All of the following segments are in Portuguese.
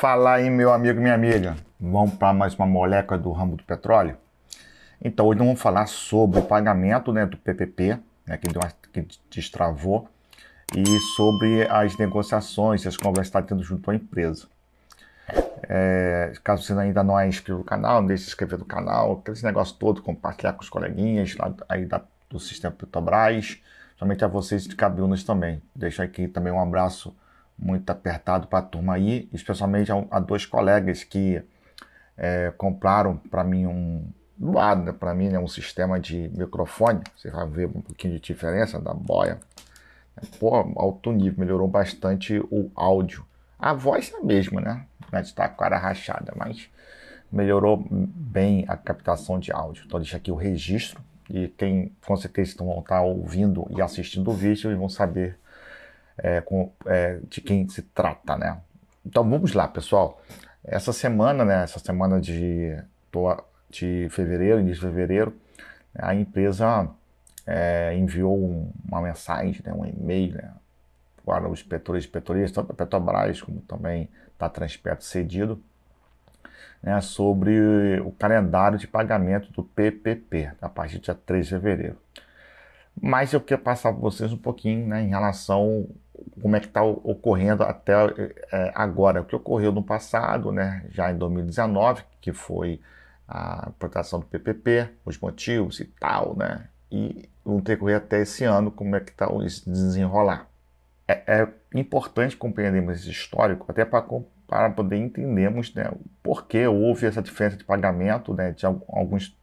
falar em meu amigo e minha amiga, vamos para mais uma moleca do ramo do petróleo? Então, hoje nós vamos falar sobre o pagamento né, do PPP, né, que, deu, que destravou, e sobre as negociações, as conversas que está tendo junto à empresa. É, caso você ainda não é inscrito no canal, não deixe de se inscrever no canal, aquele negócio todo, compartilhar com os coleguinhas lá aí da, do sistema Petrobras, somente a vocês de Cabiunas também. Deixo aqui também um abraço muito apertado para a turma aí, especialmente a, a dois colegas que é, compraram para mim um lado, né, para mim é né, um sistema de microfone, você vai ver um pouquinho de diferença da boia. Pô, alto nível, melhorou bastante o áudio. A voz é a mesma, né? A né, gente tá com a cara rachada, mas melhorou bem a captação de áudio. Então deixa aqui o registro e quem com certeza estão vão tá estar ouvindo e assistindo o vídeo e vão saber é, com, é, de quem se trata, né? Então vamos lá, pessoal. Essa semana, né? Essa semana de, de fevereiro, início de fevereiro, a empresa é, enviou um, uma mensagem, né, um e-mail né, para os petores e tanto Petrobras como também da tá Transpetro cedido, né, sobre o calendário de pagamento do PPP, a partir do dia 3 de fevereiro mas eu quero passar para vocês um pouquinho né, em relação como é que está ocorrendo até é, agora, o que ocorreu no passado, né, já em 2019, que foi a proteção do PPP, os motivos e tal, né, e vão decorrer até esse ano, como é que está esse desenrolar. É, é importante compreendermos esse histórico, até para para poder entendermos né, por que houve essa diferença de pagamento né, de alguns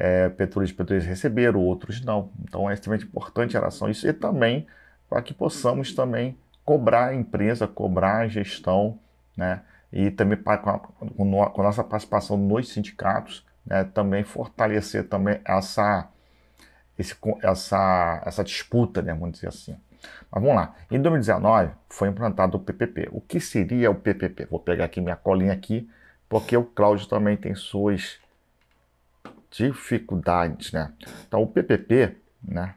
é, petroleiros e petroleiras receberam, outros não. Então é extremamente importante a a Isso e também para que possamos também cobrar a empresa, cobrar a gestão, né? E também para, com, a, com a nossa participação nos sindicatos, né? também fortalecer também essa, esse, essa, essa disputa, né? vamos dizer assim. Mas vamos lá. Em 2019 foi implantado o PPP. O que seria o PPP? Vou pegar aqui minha colinha aqui, porque o Cláudio também tem suas dificuldades, né? Então, o PPP, né?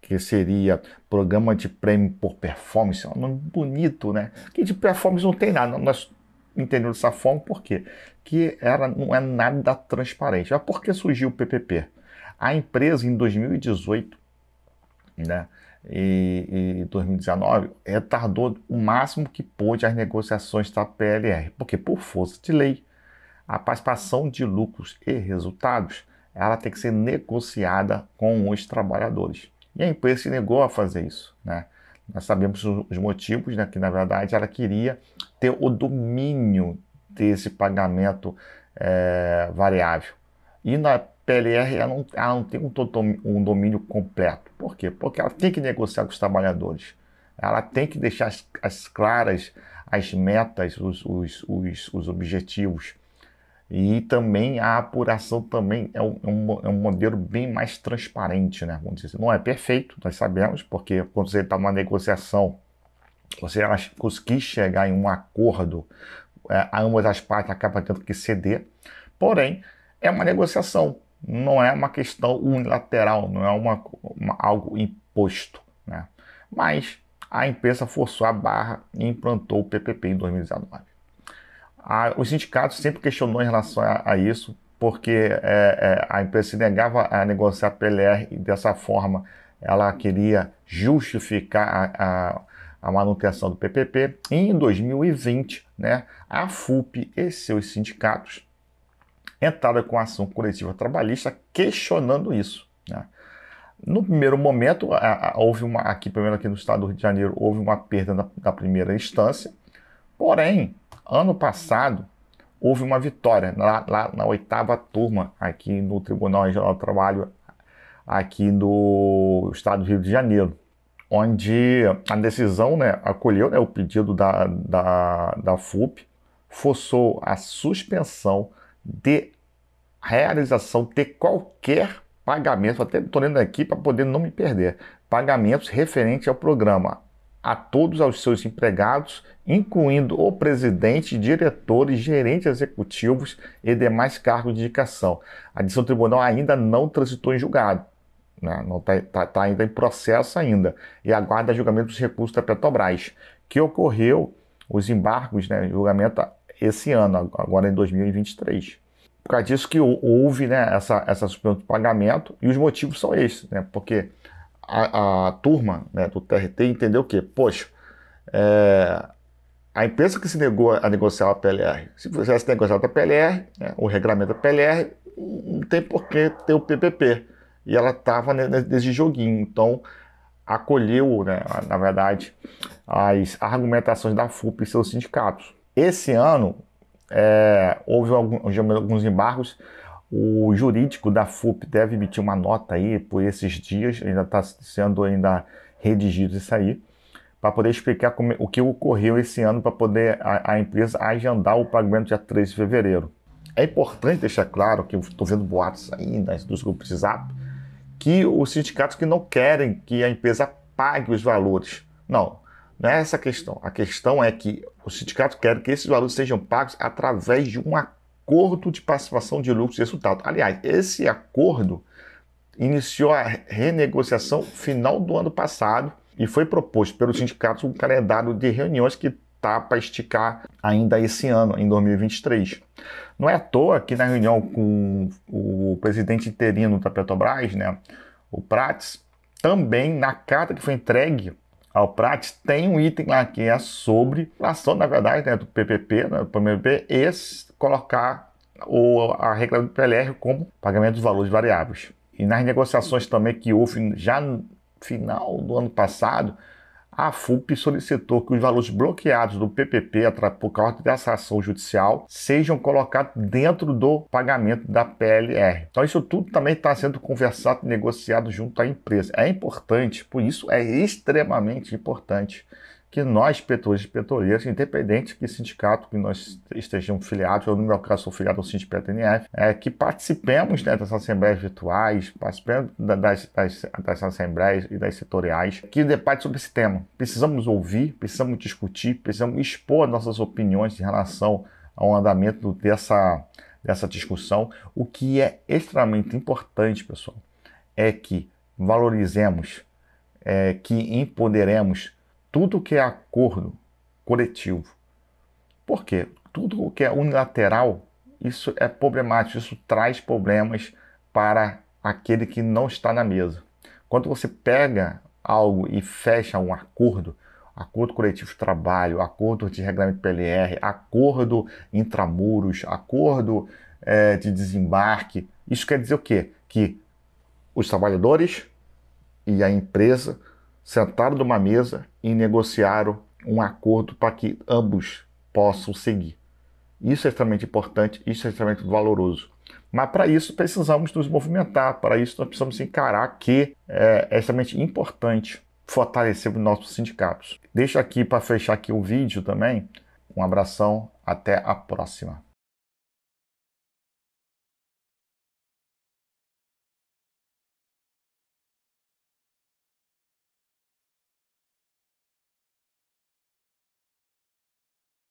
Que seria Programa de Prêmio por Performance, é um nome bonito, né? Que de performance não tem nada, nós entendemos dessa forma por quê? Que era, não é nada transparente. Mas por que surgiu o PPP? A empresa, em 2018, né? E, e, 2019, retardou o máximo que pôde as negociações da PLR. Porque por força de lei, a participação de lucros e resultados ela tem que ser negociada com os trabalhadores. E a empresa se negou a fazer isso. Né? Nós sabemos os motivos, né, que na verdade ela queria ter o domínio desse pagamento é, variável. E na PLR ela não, ela não tem um, um domínio completo. Por quê? Porque ela tem que negociar com os trabalhadores. Ela tem que deixar as, as claras as metas, os, os, os, os objetivos e também a apuração também é, é um, é um modelo bem mais transparente, né? Vamos dizer assim. Não é perfeito, nós sabemos, porque quando você está numa negociação, você conseguir chegar em um acordo, é, ambas as partes acabam tendo que ceder. Porém, é uma negociação, não é uma questão unilateral, não é uma, uma algo imposto. Né? Mas a empresa forçou a barra e implantou o PPP em 2019. A, os sindicatos sempre questionou em relação a, a isso, porque é, é, a empresa se negava a negociar PLR e dessa forma ela queria justificar a, a manutenção do PPP. em 2020, né, a FUP e seus sindicatos entraram com ação coletiva trabalhista questionando isso. Né? No primeiro momento, houve uma, aqui, pelo menos aqui no estado do Rio de Janeiro, houve uma perda na, na primeira instância, porém, Ano passado, houve uma vitória lá, lá na oitava turma, aqui no Tribunal Regional do Trabalho, aqui do Estado do Rio de Janeiro, onde a decisão né, acolheu né, o pedido da, da, da FUP, forçou a suspensão de realização de qualquer pagamento, até estou lendo aqui para poder não me perder, pagamentos referentes ao programa a todos os seus empregados, incluindo o presidente, diretores, gerentes executivos e demais cargos de indicação. A decisão do tribunal ainda não transitou em julgado, né? está tá, tá ainda em processo ainda, e aguarda julgamento dos recursos da Petrobras, que ocorreu os embargos, né, julgamento esse ano, agora em 2023 por causa disso que houve né, essa, essa suspensão de pagamento, e os motivos são esses, né, porque a, a turma né, do TRT entendeu que, poxa, é, a empresa que se negou a negociar a PLR, se fizesse negociado a PLR, né, o regulamento da PLR, não tem por que ter o PPP. E ela estava nesse joguinho. Então, acolheu, né, na verdade, as argumentações da FUP e seus sindicatos. Esse ano, é, houve alguns, alguns embargos o jurídico da FUP deve emitir uma nota aí por esses dias, ainda está sendo ainda redigido isso aí, para poder explicar como, é, o que ocorreu esse ano para poder a, a, empresa agendar o pagamento dia 3 de fevereiro. É importante deixar claro que eu estou vendo boatos aí nas, dos grupos de zap, que os sindicatos que não querem que a empresa pague os valores. Não, não é essa a questão. A questão é que os sindicatos querem que esses valores sejam pagos através de um acordo acordo de participação de lucros e resultado. Aliás, esse acordo iniciou a renegociação final do ano passado e foi proposto pelos sindicatos um calendário de reuniões que está para esticar ainda esse ano, em 2023. Não é à toa que na reunião com o presidente interino da Petrobras, né, o Prates, também na carta que foi entregue ao Alprat tem um item lá que é sobre a ação, na verdade, né, do PPP, né, do PMP, e colocar o, a regra do PLR como pagamento dos valores variáveis. E nas negociações também que houve já no final do ano passado, a FUP solicitou que os valores bloqueados do PPP por causa dessa ação judicial sejam colocados dentro do pagamento da PLR. Então, isso tudo também está sendo conversado, e negociado junto à empresa. É importante, por isso é extremamente importante que nós, petroleiros e petroleiras, independente que sindicato que nós estejamos filiados, eu no meu caso sou filiado ao Sindicato PTNF, é, que participemos né, das assembleias virtuais, participemos das, das, das assembleias e das setoriais, que debatem sobre esse tema. Precisamos ouvir, precisamos discutir, precisamos expor nossas opiniões em relação ao andamento dessa, dessa discussão. O que é extremamente importante, pessoal, é que valorizemos, é, que empoderemos tudo que é acordo coletivo. Por quê? Tudo que é unilateral, isso é problemático, isso traz problemas para aquele que não está na mesa. Quando você pega algo e fecha um acordo, acordo coletivo de trabalho, acordo de regulamento PLR, acordo intramuros, acordo é, de desembarque, isso quer dizer o quê? Que os trabalhadores e a empresa sentaram numa mesa e negociaram um acordo para que ambos possam seguir. Isso é extremamente importante, isso é extremamente valoroso. Mas para isso precisamos nos movimentar, para isso nós precisamos encarar que é, é extremamente importante fortalecer os nossos sindicatos. Deixo aqui para fechar aqui o vídeo também. Um abração, até a próxima.